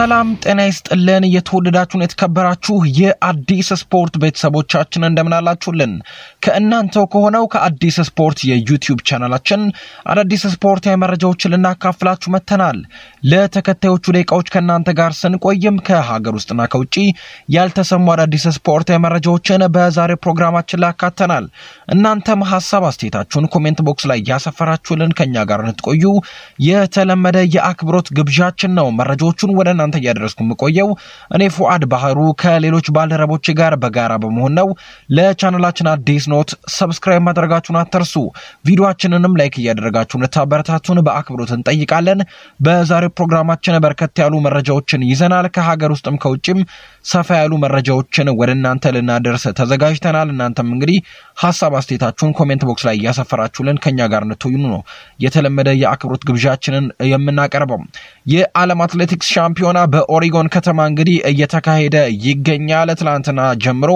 ሰላም ጤና ይስጥልን። እየተወደዳችሁን የተከበራችሁ የአዲስ ስፖርት ቤተሰቦቻችን እንደምናላችሁልን ከእናንተው ከሆነው ከአዲስ ስፖርት የዩቲዩብ ቻናላችን አዳዲስ ስፖርታዊ መረጃዎችን ልናካፍላችሁ መጥተናል። ለተከታዮቹ ደቂቃዎች ከእናንተ ጋር ስንቆይም ከሀገር ውስጥና ከውጭ ያልተሰሙ አዳዲስ ስፖርታዊ መረጃዎችን በዛሬ ፕሮግራማችን ላይ አካተናል። እናንተም ሀሳብ አስተያየታችሁን ኮሜንት ቦክስ ላይ እያሰፈራችሁልን ከኛ ጋር እንድትቆዩ የተለመደ የአክብሮት ግብዣችን ነው። መረጃዎቹን ወደ እናንተ እያደረስኩ የምቆየው እኔ ፉአድ ባህሩ ከሌሎች ባልደረቦች ጋር በጋራ በመሆን ነው። ለቻናላችን አዲስ ኖት ሰብስክራይብ ማድረጋችሁን አትርሱ። ቪዲዮችንንም ላይክ እያደረጋችሁ እንድታበረታቱን በአክብሮት እንጠይቃለን። በዛሬ ፕሮግራማችን በርከት ያሉ መረጃዎችን ይዘናል። ከሀገር ውስጥም ከውጭም ሰፋ ያሉ መረጃዎችን ወደ እናንተ ልናደርስ ተዘጋጅተናል። እናንተም እንግዲህ ሀሳብ አስተያየታችሁን ኮሜንት ቦክስ ላይ እያሰፈራችሁልን ከኛ ጋር እንትሆኑ ነው የተለመደ የአክብሮት ግብዣችንን የምናቀርበው። የዓለም አትሌቲክስ ሻምፒዮና በኦሪጎን ከተማ እንግዲህ እየተካሄደ ይገኛል። ትላንትና ጀምሮ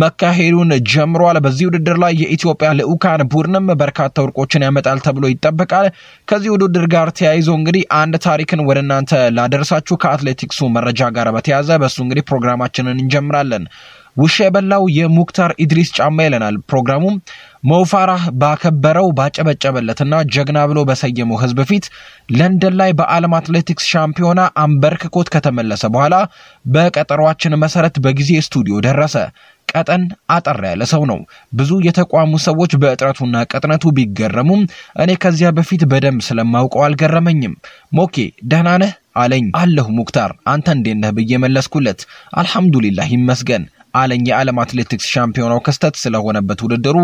መካሄዱን ጀምሯል። በዚህ ውድድር ላይ የኢትዮጵያ ልዑካን ቡድንም በርካታ ወርቆችን ያመጣል ተብሎ ይጠበቃል። ከዚህ ውድድር ጋር ተያይዞ እንግዲህ አንድ ታሪክን ወደ እናንተ ላደርሳችሁ ከአትሌቲክሱ መረጃ ጋር በተያዘ በእሱ እንግዲህ ፕሮግራማችንን እንጀምራለን። ውሻ የበላው የሙክታር ኢድሪስ ጫማ ይለናል ፕሮግራሙ። መውፋራህ ባከበረው ባጨበጨበለትና ጀግና ብሎ በሰየመው ሕዝብ ፊት ለንደን ላይ በዓለም አትሌቲክስ ሻምፒዮና አንበርክኮት ከተመለሰ በኋላ በቀጠሯችን መሰረት በጊዜ ስቱዲዮ ደረሰ። ቀጠን አጠር ያለ ሰው ነው። ብዙ የተቋሙ ሰዎች በእጥረቱና ቅጥነቱ ቢገረሙም እኔ ከዚያ በፊት በደንብ ስለማውቀው አልገረመኝም። ሞኬ ደህና ነህ አለኝ። አለሁ ሙክታር፣ አንተ እንዴት ነህ ብዬ መለስኩለት። አልሐምዱሊላህ ይመስገን። አለኝ። የዓለም አትሌቲክስ ሻምፒዮናው ክስተት ስለሆነበት ውድድሩ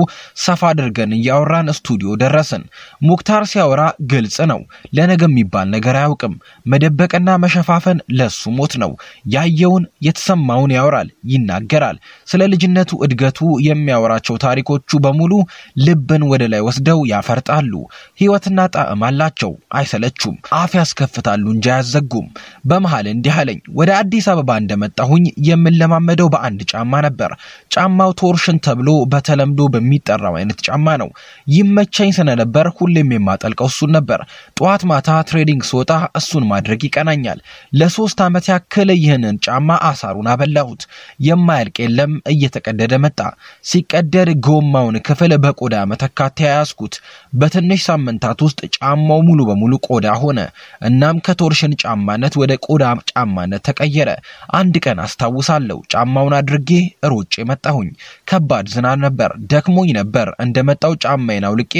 ሰፋ አድርገን እያወራን ስቱዲዮ ደረስን። ሙክታር ሲያወራ ግልጽ ነው፣ ለነገ የሚባል ነገር አያውቅም። መደበቅና መሸፋፈን ለሱ ሞት ነው። ያየውን የተሰማውን ያወራል፣ ይናገራል። ስለ ልጅነቱ እድገቱ የሚያወራቸው ታሪኮቹ በሙሉ ልብን ወደ ላይ ወስደው ያፈርጣሉ። ህይወትና ጣዕም አላቸው፣ አይሰለቹም። አፍ ያስከፍታሉ እንጂ አያዘጉም። በመሃል እንዲህ አለኝ፣ ወደ አዲስ አበባ እንደመጣሁኝ የምለማመደው በአንድ ጫ ጫማ ነበር። ጫማው ቶርሽን ተብሎ በተለምዶ በሚጠራው አይነት ጫማ ነው። ይመቸኝ ስለነበር ሁሌም የማጠልቀው እሱን ነበር። ጠዋት ማታ ትሬዲንግ ስወጣ እሱን ማድረግ ይቀናኛል። ለሶስት ዓመት ያክል ይህንን ጫማ አሳሩን አበላሁት። የማያልቅ የለም፣ እየተቀደደ መጣ። ሲቀደድ ጎማውን ክፍል በቆዳ መተካት ተያያዝኩት። በትንሽ ሳምንታት ውስጥ ጫማው ሙሉ በሙሉ ቆዳ ሆነ። እናም ከቶርሽን ጫማነት ወደ ቆዳ ጫማነት ተቀየረ። አንድ ቀን አስታውሳለሁ ጫማውን አድርግ አድርጌ ሮጬ መጣሁኝ። ከባድ ዝናብ ነበር፣ ደክሞኝ ነበር። እንደመጣው ጫማዬን አውልቄ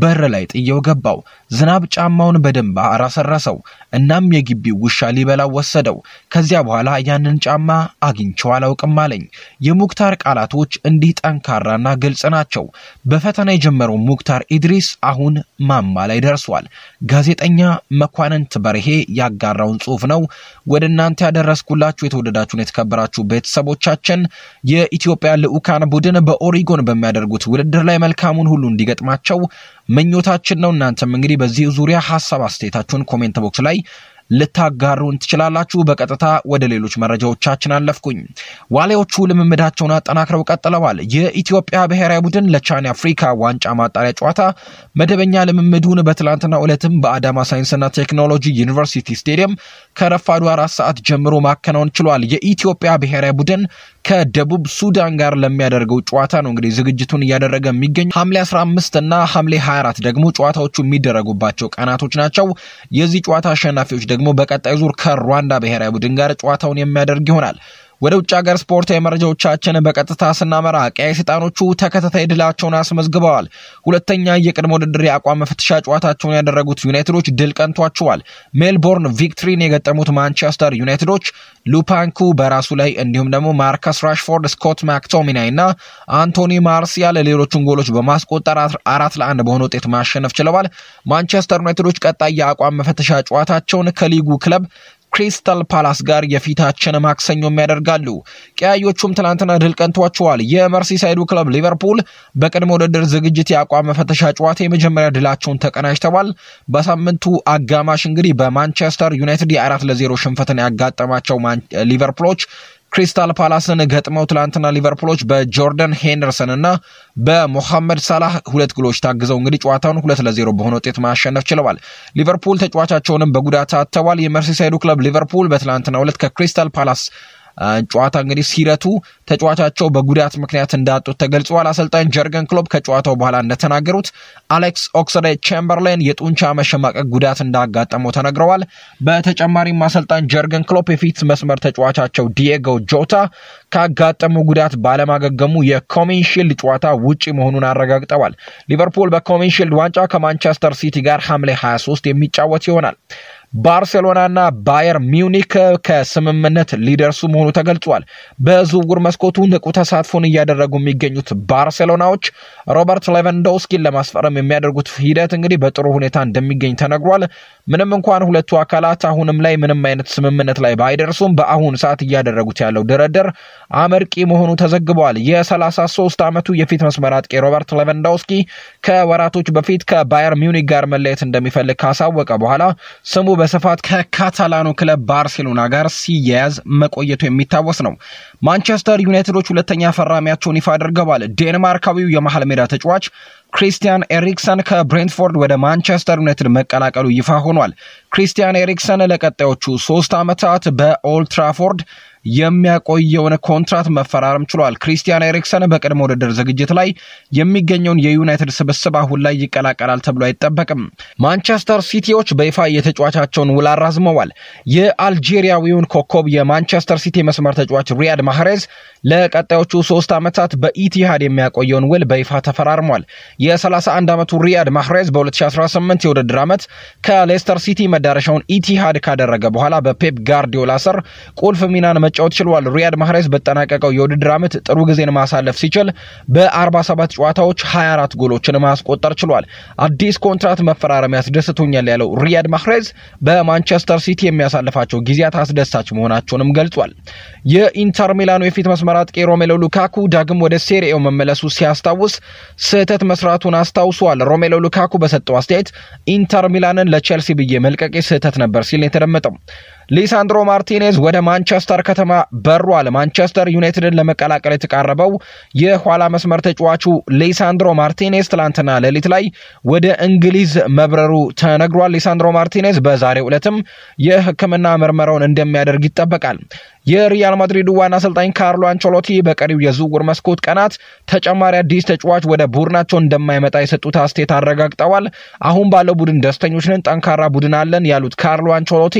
በር ላይ ጥየው ገባው። ዝናብ ጫማውን በደንብ አራሰረሰው። እናም የግቢው ውሻ ሊበላው ወሰደው። ከዚያ በኋላ ያንን ጫማ አግኝቼው አላውቅም አለኝ። የሙክታር ቃላቶች እንዲህ ጠንካራና ግልጽ ናቸው። በፈተና የጀመረው ሙክታር ኢድሪስ አሁን ማማ ላይ ደርሷል። ጋዜጠኛ መኳንንት በርሄ ያጋራውን ጽሑፍ ነው ወደ እናንተ ያደረስኩላችሁ። የተወደዳችሁን የተከበራችሁ ቤተሰቦቻችን የኢትዮጵያ ልዑካን ቡድን በኦሪጎን በሚያደርጉት ውድድር ላይ መልካሙን ሁሉ እንዲገጥማቸው ምኞታችን ነው። እናንተም እንግዲህ በዚህ ዙሪያ ሀሳብ አስተያየታችሁን ኮሜንት ቦክስ ላይ ልታጋሩን ትችላላችሁ። በቀጥታ ወደ ሌሎች መረጃዎቻችን አለፍኩኝ። ዋሊያዎቹ ልምምዳቸውን አጠናክረው ቀጥለዋል። የኢትዮጵያ ብሔራዊ ቡድን ለቻን አፍሪካ ዋንጫ ማጣሪያ ጨዋታ መደበኛ ልምምዱን በትላንትና ዕለትም በአዳማ ሳይንስና ቴክኖሎጂ ዩኒቨርሲቲ ስቴዲየም ከረፋዱ አራት ሰዓት ጀምሮ ማከናወን ችሏል። የኢትዮጵያ ብሔራዊ ቡድን ከደቡብ ሱዳን ጋር ለሚያደርገው ጨዋታ ነው እንግዲህ ዝግጅቱን እያደረገ የሚገኘው። ሐምሌ 15 እና ሐምሌ 24 ደግሞ ጨዋታዎቹ የሚደረጉባቸው ቀናቶች ናቸው። የዚህ ጨዋታ አሸናፊዎች ደግሞ በቀጣይ ዙር ከሩዋንዳ ብሔራዊ ቡድን ጋር ጨዋታውን የሚያደርግ ይሆናል። ወደ ውጭ ሀገር ስፖርታዊ መረጃዎቻችን በቀጥታ ስናመራ ቀይ ሰይጣኖቹ ተከታታይ ድላቸውን አስመዝግበዋል። ሁለተኛ የቅድመ ውድድር የአቋም መፈተሻ ጨዋታቸውን ያደረጉት ዩናይትዶች ድል ቀንቷቸዋል። ሜልቦርን ቪክትሪን የገጠሙት ማንቸስተር ዩናይትዶች ሉፓንኩ በራሱ ላይ እንዲሁም ደግሞ ማርከስ ራሽፎርድ፣ ስኮት ማክቶሚናይ እና አንቶኒ ማርሲያል ሌሎቹን ጎሎች በማስቆጠር አራት ለአንድ በሆነ ውጤት ማሸነፍ ችለዋል። ማንቸስተር ዩናይትዶች ቀጣይ የአቋም መፈተሻ ጨዋታቸውን ከሊጉ ክለብ ክሪስታል ፓላስ ጋር የፊታችን ማክሰኞም ያደርጋሉ። ቀያዮቹም ትናንትና ድል ቀንቷቸዋል። የመርሲሳይዱ ክለብ ሊቨርፑል በቅድመ ውድድር ዝግጅት የአቋም መፈተሻ ጨዋታ የመጀመሪያ ድላቸውን ተቀናጅተዋል። በሳምንቱ አጋማሽ እንግዲህ በማንቸስተር ዩናይትድ የአራት ለዜሮ ሽንፈትን ያጋጠማቸው ሊቨርፑሎች ክሪስታል ፓላስን ገጥመው ትላንትና ሊቨርፑሎች በጆርደን ሄንደርሰን እና በሞሐመድ ሳላህ ሁለት ግሎች ታግዘው እንግዲህ ጨዋታውን ሁለት ለዜሮ በሆነ ውጤት ማሸነፍ ችለዋል። ሊቨርፑል ተጫዋቻቸውንም በጉዳት አጥተዋል። የመርሲሳይዱ ክለብ ሊቨርፑል በትላንትና ሁለት ከክሪስታል ፓላስ ጨዋታ እንግዲህ ሲረቱ ተጫዋቻቸው በጉዳት ምክንያት እንዳጡት ተገልጿል። አሰልጣኝ ጀርገን ክሎብ ከጨዋታው በኋላ እንደተናገሩት አሌክስ ኦክሰዴ ቼምበርሌን የጡንቻ መሸማቀቅ ጉዳት እንዳጋጠመው ተነግረዋል። በተጨማሪም አሰልጣኝ ጀርገን ክሎፕ የፊት መስመር ተጫዋቻቸው ዲየጎ ጆታ ካጋጠመው ጉዳት ባለማገገሙ የኮሚንሺልድ ጨዋታ ውጪ መሆኑን አረጋግጠዋል። ሊቨርፑል በኮሚንሺልድ ዋንጫ ከማንቸስተር ሲቲ ጋር ሐምሌ 23 የሚጫወት ይሆናል። ባርሴሎናና ባየር ሚውኒክ ከስምምነት ሊደርሱ መሆኑ ተገልጿል። በዝውውር መስኮቱ ንቁ ተሳትፎን እያደረጉ የሚገኙት ባርሴሎናዎች ሮበርት ሌቫንዶውስኪን ለማስፈረም የሚያደርጉት ሂደት እንግዲህ በጥሩ ሁኔታ እንደሚገኝ ተነግሯል። ምንም እንኳን ሁለቱ አካላት አሁንም ላይ ምንም አይነት ስምምነት ላይ ባይደርሱም በአሁኑ ሰዓት እያደረጉት ያለው ድርድር አመርቂ መሆኑ ተዘግቧል። የ33 ዓመቱ የፊት መስመር አጥቂ ሮበርት ሌቨንዶውስኪ ከወራቶች በፊት ከባየር ሚውኒክ ጋር መለየት እንደሚፈልግ ካሳወቀ በኋላ ስሙ በስፋት ከካታላኑ ክለብ ባርሴሎና ጋር ሲያያዝ መቆየቱ የሚታወስ ነው። ማንቸስተር ዩናይትዶች ሁለተኛ ፈራሚያቸውን ይፋ አድርገዋል። ዴንማርካዊው የመሀል ሜዳ ተጫዋች ክሪስቲያን ኤሪክሰን ከብሬንትፎርድ ወደ ማንቸስተር ዩናይትድ መቀላቀሉ ይፋ ሆኗል። ክሪስቲያን ኤሪክሰን ለቀጣዮቹ ሶስት ዓመታት በኦልትራፎርድ የሚያቆየውን ኮንትራት መፈራረም ችሏል። ክሪስቲያን ኤሪክሰን በቅድመ ውድድር ዝግጅት ላይ የሚገኘውን የዩናይትድ ስብስብ አሁን ላይ ይቀላቀላል ተብሎ አይጠበቅም። ማንቸስተር ሲቲዎች በይፋ የተጫዋቻቸውን ውል አራዝመዋል። የአልጄሪያዊውን ኮከብ የማንቸስተር ሲቲ መስመር ተጫዋች ሪያድ ማህሬዝ ለቀጣዮቹ ሶስት ዓመታት በኢቲሃድ የሚያቆየውን ውል በይፋ ተፈራርሟል። የ31 ዓመቱ ሪያድ ማህሬዝ በ2018 የውድድር ዓመት ከሌስተር ሲቲ መዳረሻውን ኢቲሃድ ካደረገ በኋላ በፔፕ ጋርዲዮላ ስር ቁልፍ ሚናን መጫወት ችሏል። ሪያድ ማህሬዝ በጠናቀቀው የውድድር ዓመት ጥሩ ጊዜን ማሳለፍ ሲችል በ47 ጨዋታዎች 24 ጎሎችን ማስቆጠር ችሏል። አዲስ ኮንትራት መፈራረም ያስደስቶኛል ያለው ሪያድ ማህሬዝ በማንቸስተር ሲቲ የሚያሳልፋቸው ጊዜያት አስደሳች መሆናቸውንም ገልጿል። የኢንተር ሚላኑ የፊት መስመር አጥቂ ሮሜሎ ሉካኩ ዳግም ወደ ሴሪኤው መመለሱ ሲያስታውስ ስህተት መስራቱን አስታውሷል። ሮሜሎ ሉካኩ በሰጠው አስተያየት ኢንተር ሚላንን ለቼልሲ ብዬ መልቀቄ ስህተት ነበር ሲል የተደመጠው ሊሳንድሮ ማርቲኔዝ ወደ ማንቸስተር ከተማ በሯል። ማንቸስተር ዩናይትድን ለመቀላቀል የተቃረበው የኋላ መስመር ተጫዋቹ ሊሳንድሮ ማርቲኔዝ ትላንትና ሌሊት ላይ ወደ እንግሊዝ መብረሩ ተነግሯል። ሊሳንድሮ ማርቲኔዝ በዛሬው ዕለትም የሕክምና ምርመራውን እንደሚያደርግ ይጠበቃል። የሪያል ማድሪድ ዋና አሰልጣኝ ካርሎ አንቸሎቲ በቀሪው የዝውውር መስኮት ቀናት ተጨማሪ አዲስ ተጫዋች ወደ ቡድናቸው እንደማይመጣ የሰጡት አስቴት አረጋግጠዋል። አሁን ባለው ቡድን ደስተኞች ነን፣ ጠንካራ ቡድን አለን ያሉት ካርሎ አንቸሎቲ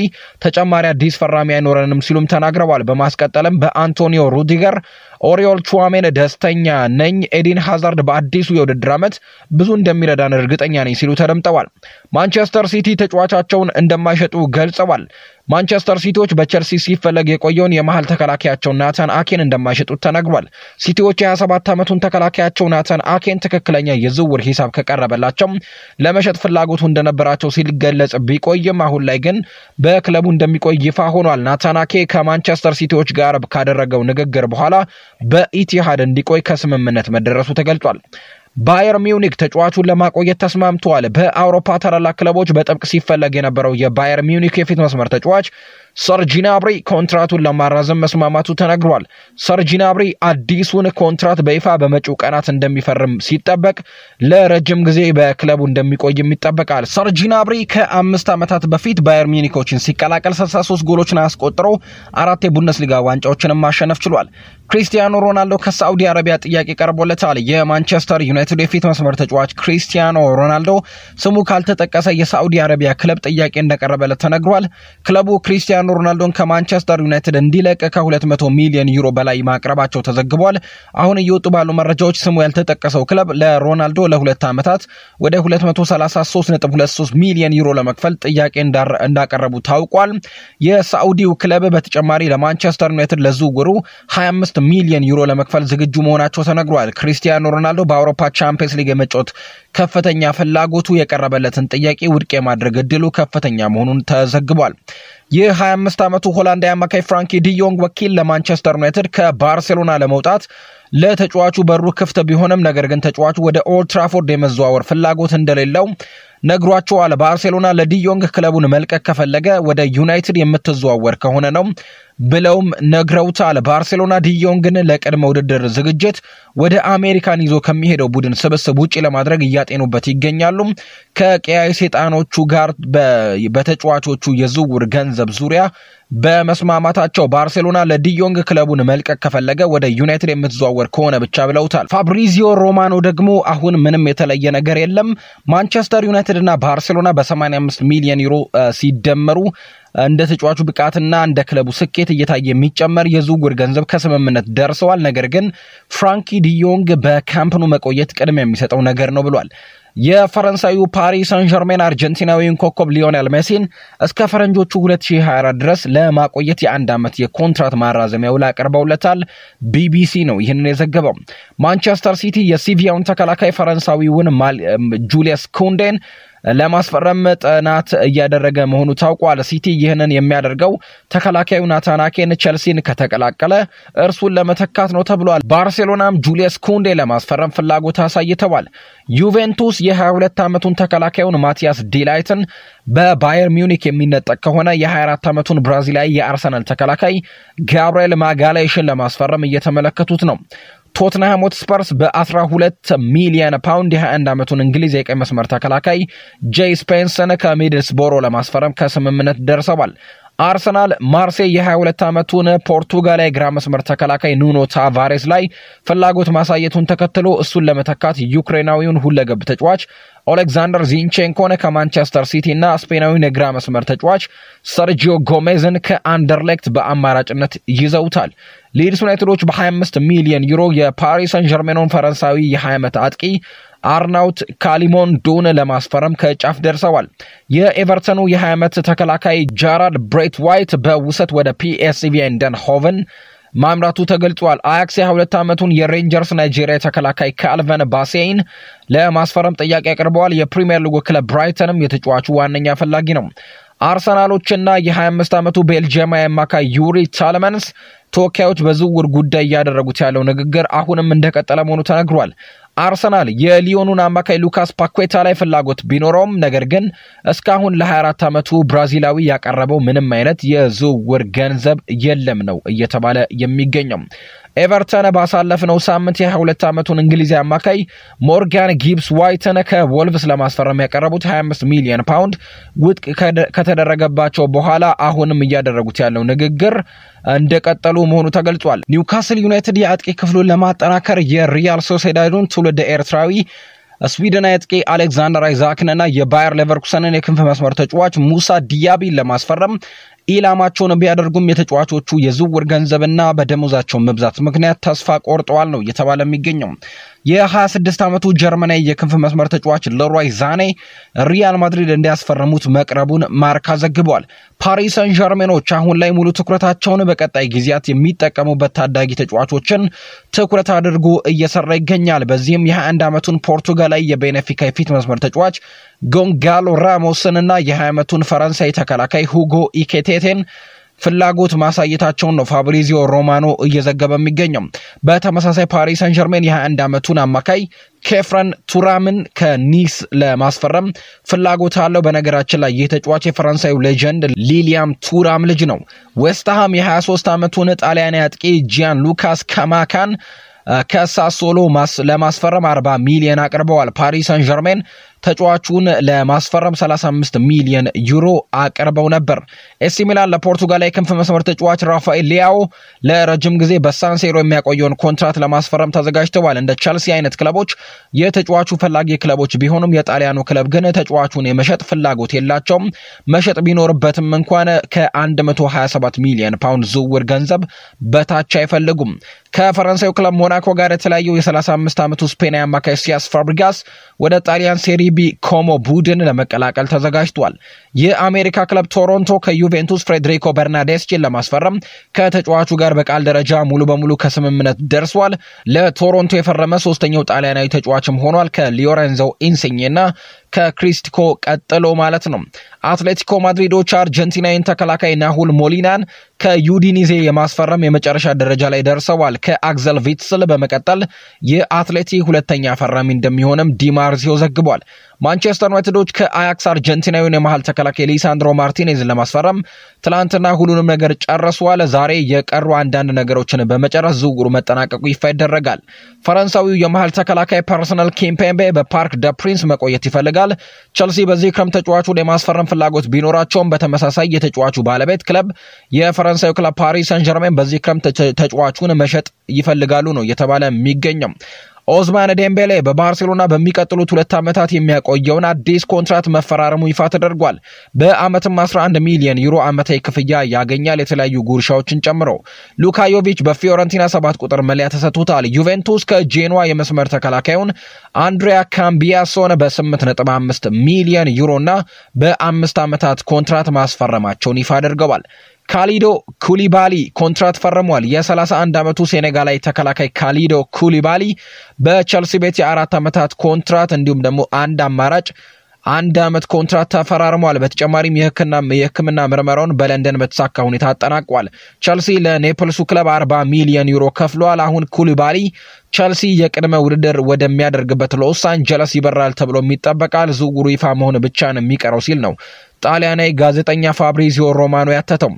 ተጨማሪ አዲስ ፈራሚ አይኖረንም ሲሉም ተናግረዋል። በማስቀጠልም በአንቶኒዮ ሩዲገር ኦሪዮል ቹዋሜን ደስተኛ ነኝ። ኤዲን ሃዛርድ በአዲሱ የውድድር ዓመት ብዙ እንደሚረዳን እርግጠኛ ነኝ ሲሉ ተደምጠዋል። ማንቸስተር ሲቲ ተጫዋቻቸውን እንደማይሸጡ ገልጸዋል። ማንቸስተር ሲቲዎች በቸልሲ ሲፈለግ የቆየውን የመሀል ተከላካያቸውን ናታን አኬን እንደማይሸጡት ተነግሯል። ሲቲዎች የ27 ዓመቱን ተከላካያቸው ናታን አኬን ትክክለኛ የዝውውር ሂሳብ ከቀረበላቸው ለመሸጥ ፍላጎቱ እንደነበራቸው ሲገለጽ ቢቆይም አሁን ላይ ግን በክለቡ እንደሚቆይ ይፋ ሆኗል። ናታን አኬ ከማንቸስተር ሲቲዎች ጋር ካደረገው ንግግር በኋላ በኢቲሃድ እንዲቆይ ከስምምነት መደረሱ ተገልጿል። ባየር ሚውኒክ ተጫዋቹን ለማቆየት ተስማምተዋል። በአውሮፓ ታላላቅ ክለቦች በጥብቅ ሲፈለግ የነበረው የባየር ሚውኒክ የፊት መስመር ተጫዋች ሰርጂናብሪ ኮንትራቱን ለማራዘም መስማማቱ ተነግሯል። ሰርጂናብሪ አዲሱን ኮንትራት በይፋ በመጪው ቀናት እንደሚፈርም ሲጠበቅ ለረጅም ጊዜ በክለቡ እንደሚቆይም ይጠበቃል። ሰር ከአምስት ዓመታት በፊት ባየር ሚኒኮችን ሲቀላቀል 63 ጎሎችን አስቆጥሮ አራት የቡንደስሊጋ ዋንጫዎችንም ማሸነፍ ችሏል። ክሪስቲያኖ ሮናልዶ ከሳዑዲ አረቢያ ጥያቄ ቀርቦለታል። የማንቸስተር ዩናይትድ የፊት መስመር ተጫዋች ክሪስቲያኖ ሮናልዶ ስሙ ካልተጠቀሰ የሳዑዲ አረቢያ ክለብ ጥያቄ እንደቀረበለት ተነግሯል። ክለቡ ክሪስቲያኖ ክርስቲያኖ ሮናልዶን ከማንቸስተር ዩናይትድ እንዲለቅ ከ200 ሚሊዮን ዩሮ በላይ ማቅረባቸው ተዘግቧል። አሁን እየወጡ ባሉ መረጃዎች ስሙ ያልተጠቀሰው ክለብ ለሮናልዶ ለሁለት ዓመታት ወደ 233.23 ሚሊዮን ዩሮ ለመክፈል ጥያቄ እንዳቀረቡ ታውቋል። የሳዑዲው ክለብ በተጨማሪ ለማንቸስተር ዩናይትድ ለዝውውሩ 25 ሚሊዮን ዩሮ ለመክፈል ዝግጁ መሆናቸው ተነግሯል። ክርስቲያኖ ሮናልዶ በአውሮፓ ቻምፒየንስ ሊግ የመጫወት ከፍተኛ ፍላጎቱ የቀረበለትን ጥያቄ ውድቅ የማድረግ እድሉ ከፍተኛ መሆኑን ተዘግቧል። የ25 ዓመቱ ሆላንዳዊ አማካይ ፍራንኪ ዲዮንግ ወኪል ለማንቸስተር ዩናይትድ ከባርሴሎና ለመውጣት ለተጫዋቹ በሩ ክፍት ቢሆንም ነገር ግን ተጫዋቹ ወደ ኦልድ ትራፎርድ የመዘዋወር ፍላጎት እንደሌለው ነግሯቸዋል። ባርሴሎና ለዲዮንግ ክለቡን መልቀቅ ከፈለገ ወደ ዩናይትድ የምትዘዋወር ከሆነ ነው ብለውም ነግረውታል። ባርሴሎና ዲዮንግን ለቅድመ ውድድር ዝግጅት ወደ አሜሪካን ይዞ ከሚሄደው ቡድን ስብስብ ውጪ ለማድረግ እያጤኑበት ይገኛሉ። ከቀያይ ሰይጣኖቹ ጋር በተጫዋቾቹ የዝውውር ገንዘብ ዙሪያ በመስማማታቸው ባርሴሎና ለዲዮንግ ክለቡን መልቀቅ ከፈለገ ወደ ዩናይትድ የምትዘዋወር ከሆነ ብቻ ብለውታል። ፋብሪዚዮ ሮማኖ ደግሞ አሁን ምንም የተለየ ነገር የለም፣ ማንቸስተር ዩናይትድ እና ባርሴሎና በ85 ሚሊዮን ዩሮ ሲደመሩ እንደ ተጫዋቹ ብቃትና እንደ ክለቡ ስኬት እየታየ የሚጨመር የዝውውር ገንዘብ ከስምምነት ደርሰዋል። ነገር ግን ፍራንኪ ዲዮንግ በካምፕኑ መቆየት ቅድሚያ የሚሰጠው ነገር ነው ብሏል። የፈረንሳዩ ፓሪስ ሳን ዠርሜን አርጀንቲናዊውን ኮከብ ሊዮኔል ሜሲን እስከ ፈረንጆቹ 2024 ድረስ ለማቆየት የአንድ ዓመት የኮንትራት ማራዘሚያ ውል አቅርበውለታል። ቢቢሲ ነው ይህንን የዘገበው። ማንቸስተር ሲቲ የሲቪያውን ተከላካይ ፈረንሳዊውን ጁሊየስ ኩንዴን ለማስፈረም ጥናት እያደረገ መሆኑ ታውቋል። ሲቲ ይህንን የሚያደርገው ተከላካዩ ናታናኬን ቸልሲን ቼልሲን ከተቀላቀለ እርሱን ለመተካት ነው ተብሏል። ባርሴሎናም ጁልየስ ኩንዴ ለማስፈረም ፍላጎት አሳይተዋል። ዩቬንቱስ የ22 ዓመቱን ተከላካዩን ማቲያስ ዲላይትን በባየር ሚዩኒክ የሚነጠቅ ከሆነ የ24 ዓመቱን ብራዚላዊ የአርሰናል ተከላካይ ጋብርኤል ማጋላይሽን ለማስፈረም እየተመለከቱት ነው። ቶትናሃም ሆትስፐርስ በ12 ሚሊየን ፓውንድ የ21 ዓመቱን እንግሊዝ የቀኝ መስመር ተከላካይ ጄይ ስፔንስን ከሚድልስቦሮ ለማስፈረም ከስምምነት ደርሰዋል። አርሰናል ማርሴይ የ22 ዓመቱን ፖርቱጋላዊ ግራ መስመር ተከላካይ ኑኖ ታቫሬስ ላይ ፍላጎት ማሳየቱን ተከትሎ እሱን ለመተካት ዩክሬናዊውን ሁለገብ ተጫዋች ኦሌክዛንደር ዚንቼንኮን ከማንቸስተር ሲቲ እና ስፔናዊውን የግራ መስመር ተጫዋች ሰርጂዮ ጎሜዝን ከአንደርሌክት በአማራጭነት ይዘውታል። ሊድስ ዩናይትዶች በ25 ሚሊዮን ዩሮ የፓሪስ ሰን ጀርሜኖን ፈረንሳዊ የ20 ዓመት አጥቂ አርናውት ካሊሞንዶን ለማስፈረም ከጫፍ ደርሰዋል። የኤቨርተኑ የ20 ዓመት ተከላካይ ጃራድ ብሬት ዋይት በውሰት ወደ ፒኤስቪ ሆቨን ማምራቱ ተገልጿል። አያክስ የ22 ዓመቱን የሬንጀርስ ናይጄሪያ ተከላካይ ካልቨን ባሴይን ለማስፈረም ጥያቄ አቅርበዋል። የፕሪምየር ሊጉ ክለብ ብራይተንም የተጫዋቹ ዋነኛ ፈላጊ ነው። አርሰናሎችና የ25 ዓመቱ ቤልጅየማዊ አማካይ ዩሪ ታለመንስ ተወካዮች በዝውውር ጉዳይ እያደረጉት ያለው ንግግር አሁንም እንደቀጠለ መሆኑ ተነግሯል። አርሰናል የሊዮኑን አማካይ ሉካስ ፓኩዌታ ላይ ፍላጎት ቢኖረውም ነገር ግን እስካሁን ለ24 ዓመቱ ብራዚላዊ ያቀረበው ምንም አይነት የዝውውር ገንዘብ የለም ነው እየተባለ የሚገኘው። ኤቨርተን ባሳለፍነው ሳምንት የ22 ዓመቱን እንግሊዝ አማካይ ሞርጋን ጊብስ ዋይትን ከወልቭስ ለማስፈረም ያቀረቡት 25 ሚሊዮን ፓውንድ ውድቅ ከተደረገባቸው በኋላ አሁንም እያደረጉት ያለው ንግግር እንደቀጠሉ መሆኑ ተገልጿል። ኒውካስል ዩናይትድ የአጥቂ ክፍሉን ለማጠናከር የሪያል ሶሴዳዱን ትውልድ ኤርትራዊ ስዊድን አጥቂ አሌክዛንደር አይዛክንና የባየር ሌቨርኩሰንን የክንፍ መስመር ተጫዋች ሙሳ ዲያቢን ለማስፈረም ኢላማቸውን ቢያደርጉም የተጫዋቾቹ የዝውውር ገንዘብና በደሞዛቸው መብዛት ምክንያት ተስፋ ቆርጠዋል ነው እየተባለ የሚገኘው። የ26 ዓመቱ ጀርመናዊ የክንፍ መስመር ተጫዋች ለሮይ ዛኔ ሪያል ማድሪድ እንዲያስፈርሙት መቅረቡን ማርካ ዘግቧል። ፓሪስ ሰን ዠርሜኖች አሁን ላይ ሙሉ ትኩረታቸውን በቀጣይ ጊዜያት የሚጠቀሙበት ታዳጊ ተጫዋቾችን ትኩረት አድርጎ እየሰራ ይገኛል። በዚህም የ21 ዓመቱን ፖርቱጋላዊ የቤኔፊካ የፊት መስመር ተጫዋች ጎንጋሎ ራሞስንና የ20 ዓመቱን ፈረንሳይ ተከላካይ ሁጎ ኢኬቴቴን ፍላጎት ማሳየታቸውን ነው ፋብሪዚዮ ሮማኖ እየዘገበ የሚገኘው። በተመሳሳይ ፓሪስ ሰን ጀርሜን የ21 ዓመቱን አማካይ ኬፍረን ቱራምን ከኒስ ለማስፈረም ፍላጎት አለው። በነገራችን ላይ ይህ ተጫዋች የፈረንሳዩ ሌጀንድ ሊሊያም ቱራም ልጅ ነው። ዌስትሃም የ23 ዓመቱን ጣሊያን አጥቂ ጂያን ሉካስ ከማካን ከሳሶሎ ለማስፈረም 40 ሚሊዮን አቅርበዋል። ፓሪስ ሰን ጀርሜን ተጫዋቹን ለማስፈረም 35 ሚሊዮን ዩሮ አቅርበው ነበር። ኤሲ ሚላን ለፖርቱጋላዊ ክንፍ መስመር ተጫዋች ራፋኤል ሊያው ለረጅም ጊዜ በሳንሴሮ የሚያቆየውን ኮንትራት ለማስፈረም ተዘጋጅተዋል። እንደ ቸልሲ አይነት ክለቦች የተጫዋቹ ፈላጊ ክለቦች ቢሆኑም የጣሊያኑ ክለብ ግን ተጫዋቹን የመሸጥ ፍላጎት የላቸውም። መሸጥ ቢኖርበትም እንኳን ከ127 ሚሊዮን ፓውንድ ዝውውር ገንዘብ በታች አይፈልጉም። ከፈረንሳዩ ክለብ ሞናኮ ጋር የተለያየው የ35 ዓመቱ ስፔናዊ አማካይ ሲያስ ፋብሪጋስ ወደ ጣሊያን ሴሪ ኤፍቢ ኮሞ ቡድን ለመቀላቀል ተዘጋጅቷል። የአሜሪካ ክለብ ቶሮንቶ ከዩቬንቱስ ፍሬድሪኮ በርናዴስቺን ለማስፈረም ከተጫዋቹ ጋር በቃል ደረጃ ሙሉ በሙሉ ከስምምነት ደርሷል። ለቶሮንቶ የፈረመ ሶስተኛው ጣሊያናዊ ተጫዋችም ሆኗል ከሊዮረንዞ ኢንሲኜ ከክሪስቲኮ ቀጥሎ ማለት ነው። አትሌቲኮ ማድሪዶች አርጀንቲናዊን ተከላካይ ናሁል ሞሊናን ከዩዲኒዜ የማስፈረም የመጨረሻ ደረጃ ላይ ደርሰዋል። ከአክዘል ቪትስል በመቀጠል የአትሌቲ ሁለተኛ ፈራሚ እንደሚሆንም ዲማርዚዮ ዘግቧል። ማንቸስተር ዩናይትዶች ከአያክስ አርጀንቲናዊን የመሀል ተከላካይ ሊሳንድሮ ማርቲኔዝን ለማስፈረም ትላንትና ሁሉንም ነገር ጨርሷል። ዛሬ የቀሩ አንዳንድ ነገሮችን በመጨረስ ዝውውሩ መጠናቀቁ ይፋ ይደረጋል። ፈረንሳዊው የመሀል ተከላካይ ፐርሰናል ኪምፔምቤ በፓርክ ደ ፕሪንስ መቆየት ይፈልጋል። ቸልሲ በዚህ ክረምት ተጫዋቹን የማስፈረም ፍላጎት ቢኖራቸውም በተመሳሳይ የተጫዋቹ ባለቤት ክለብ የፈረንሳዩ ክለብ ፓሪስ ሰን ጀርሜን በዚህ ክረምት ተጫዋቹን መሸጥ ይፈልጋሉ ነው እየተባለ የሚገኘው። ኦዝማን ዴምቤሌ በባርሴሎና በሚቀጥሉት ሁለት ዓመታት የሚያቆየውን አዲስ ኮንትራት መፈራረሙ ይፋ ተደርጓል። በአመትም 11 ሚሊዮን ዩሮ ዓመታዊ ክፍያ ያገኛል፣ የተለያዩ ጉርሻዎችን ጨምሮ። ሉካዮቪች በፊዮረንቲና ሰባት ቁጥር መለያ ተሰጥቶታል። ዩቬንቱስ ከጄኖዋ የመስመር ተከላካዩን አንድሪያ ካምቢያሶን በ8.5 ሚሊዮን ዩሮና በአምስት ዓመታት ኮንትራት ማስፈረማቸውን ይፋ አድርገዋል። ካሊዶ ኩሊባሊ ኮንትራት ፈርሟል። የ31 ዓመቱ ሴኔጋላዊ ተከላካይ ካሊዶ ኩሊባሊ በቸልሲ ቤት የአራት ዓመታት ኮንትራት እንዲሁም ደግሞ አንድ አማራጭ አንድ ዓመት ኮንትራት ተፈራርሟል። በተጨማሪም የህክምና ምርመራውን በለንደን በተሳካ ሁኔታ አጠናቋል። ቸልሲ ለኔፕልሱ ክለብ 40 ሚሊዮን ዩሮ ከፍሏል። አሁን ኩሊባሊ ቸልሲ የቅድመ ውድድር ወደሚያደርግበት ሎስ አንጀለስ ይበራል ተብሎ ይጠበቃል። ዝውውሩ ይፋ መሆን ብቻ ነው የሚቀረው ሲል ነው ጣሊያናዊ ጋዜጠኛ ፋብሪዚዮ ሮማኖ ያተተው።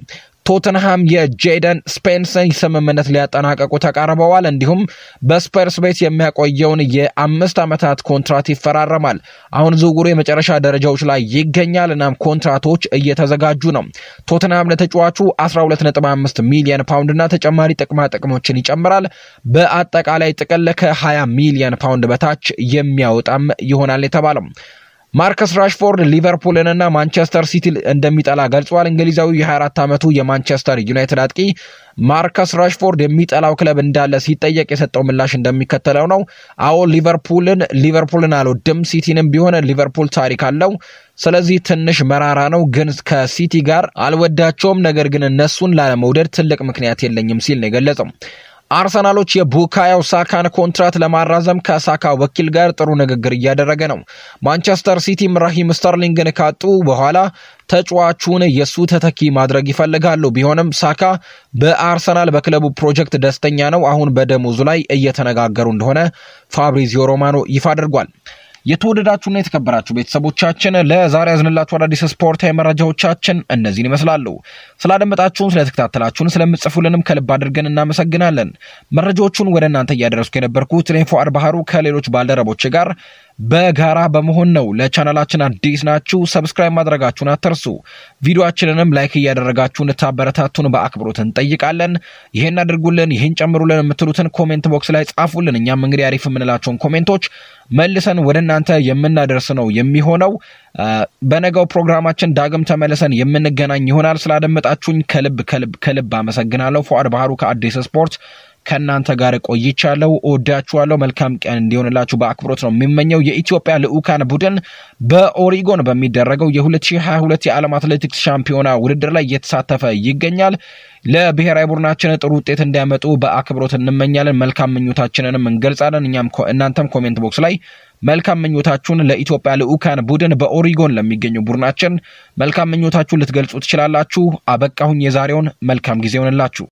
ቶተንሃም የጄደን ስፔንሰን ስምምነት ሊያጠናቀቁ ተቃርበዋል። እንዲሁም በስፐርስ ቤት የሚያቆየውን የአምስት ዓመታት ኮንትራት ይፈራረማል። አሁን ዝውውሩ የመጨረሻ ደረጃዎች ላይ ይገኛል። እናም ኮንትራቶች እየተዘጋጁ ነው። ቶተንሃም ለተጫዋቹ 12.5 ሚሊዮን ፓውንድ እና ተጨማሪ ጥቅማ ጥቅሞችን ይጨምራል። በአጠቃላይ ጥቅል ከ20 ሚሊዮን ፓውንድ በታች የሚያወጣም ይሆናል የተባለው ማርከስ ራሽፎርድ ሊቨርፑልንና ማንቸስተር ሲቲ እንደሚጠላ ገልጿል። እንግሊዛዊ የ24 ዓመቱ የማንቸስተር ዩናይትድ አጥቂ ማርከስ ራሽፎርድ የሚጠላው ክለብ እንዳለ ሲጠየቅ የሰጠው ምላሽ እንደሚከተለው ነው። አዎ ሊቨርፑልን ሊቨርፑልን አልወድም፣ ሲቲንም ቢሆን ሊቨርፑል ታሪክ አለው። ስለዚህ ትንሽ መራራ ነው፣ ግን ከሲቲ ጋር አልወዳቸውም። ነገር ግን እነሱን ላለመውደድ ትልቅ ምክንያት የለኝም ሲል ነው የገለጸው። አርሰናሎች የቡካዮ ሳካን ኮንትራት ለማራዘም ከሳካ ወኪል ጋር ጥሩ ንግግር እያደረገ ነው። ማንቸስተር ሲቲም ራሂም ስተርሊንግን ካጡ በኋላ ተጫዋቹን የእሱ ተተኪ ማድረግ ይፈልጋሉ። ቢሆንም ሳካ በአርሰናል በክለቡ ፕሮጀክት ደስተኛ ነው። አሁን በደሞዙ ላይ እየተነጋገሩ እንደሆነ ፋብሪዚዮ ሮማኖ ይፋ አድርጓል። የተወደዳችሁና የተከበራችሁ ቤተሰቦቻችን ለዛሬ ያዝንላችሁ አዳዲስ ስፖርታዊ መረጃዎቻችን እነዚህን ይመስላሉ። ስላደመጣችሁን፣ ስለተከታተላችሁን፣ ስለምጽፉልንም ከልብ አድርገን እናመሰግናለን። መረጃዎቹን ወደ እናንተ እያደረስኩ የነበርኩት ኔፎ አርባሃሩ ከሌሎች ባልደረቦች ጋር በጋራ በመሆን ነው። ለቻናላችን አዲስ ናችሁ፣ ሰብስክራይብ ማድረጋችሁን አትርሱ። ቪዲዮአችንንም ላይክ እያደረጋችሁ እንድታበረታቱን በአክብሮት እንጠይቃለን። ይህን አድርጉልን፣ ይህን ጨምሩልን የምትሉትን ኮሜንት ቦክስ ላይ ጻፉልን። እኛም እንግዲህ አሪፍ የምንላቸውን ኮሜንቶች መልሰን ወደ እናንተ የምናደርስ ነው የሚሆነው። በነገው ፕሮግራማችን ዳግም ተመልሰን የምንገናኝ ይሆናል። ስላደመጣችሁኝ ከልብ ከልብ ከልብ አመሰግናለሁ። ፉአድ ባህሩ ከአዲስ ስፖርት ከእናንተ ጋር ቆይቻለሁ። እወዳችኋለሁ። መልካም ቀን እንዲሆንላችሁ በአክብሮት ነው የሚመኘው። የኢትዮጵያ ልዑካን ቡድን በኦሪጎን በሚደረገው የ2022 የዓለም አትሌቲክስ ሻምፒዮና ውድድር ላይ እየተሳተፈ ይገኛል። ለብሔራዊ ቡድናችን ጥሩ ውጤት እንዲያመጡ በአክብሮት እንመኛለን። መልካም ምኞታችንንም እንገልጻለን። እኛም እናንተም ኮሜንት ቦክስ ላይ መልካም ምኞታችሁን ለኢትዮጵያ ልዑካን ቡድን በኦሪጎን ለሚገኙ ቡድናችን መልካም ምኞታችሁን ልትገልጹ ትችላላችሁ። አበቃሁኝ። የዛሬውን መልካም ጊዜ ይሆንላችሁ።